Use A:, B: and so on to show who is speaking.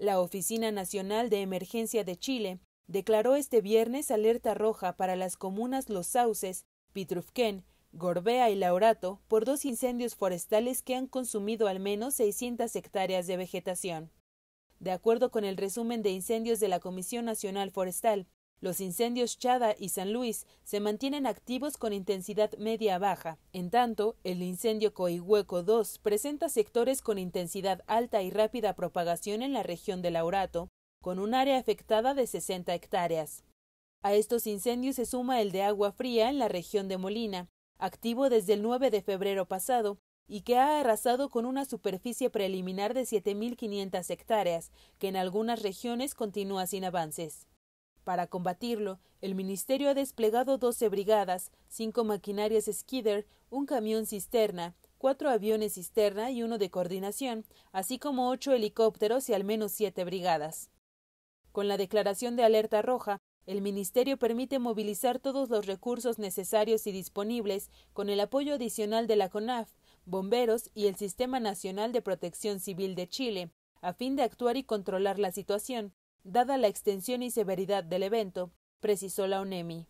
A: La Oficina Nacional de Emergencia de Chile declaró este viernes alerta roja para las comunas Los Sauces, Pitrufquén, Gorbea y Laurato por dos incendios forestales que han consumido al menos 600 hectáreas de vegetación. De acuerdo con el resumen de incendios de la Comisión Nacional Forestal, los incendios Chada y San Luis se mantienen activos con intensidad media-baja. En tanto, el incendio Coihueco II presenta sectores con intensidad alta y rápida propagación en la región de Laurato, con un área afectada de 60 hectáreas. A estos incendios se suma el de agua fría en la región de Molina, activo desde el 9 de febrero pasado, y que ha arrasado con una superficie preliminar de 7.500 hectáreas, que en algunas regiones continúa sin avances. Para combatirlo, el Ministerio ha desplegado 12 brigadas, 5 maquinarias Skidder, un camión cisterna, 4 aviones cisterna y uno de coordinación, así como 8 helicópteros y al menos 7 brigadas. Con la declaración de alerta roja, el Ministerio permite movilizar todos los recursos necesarios y disponibles con el apoyo adicional de la CONAF, bomberos y el Sistema Nacional de Protección Civil de Chile, a fin de actuar y controlar la situación, dada la extensión y severidad del evento, precisó la ONEMI.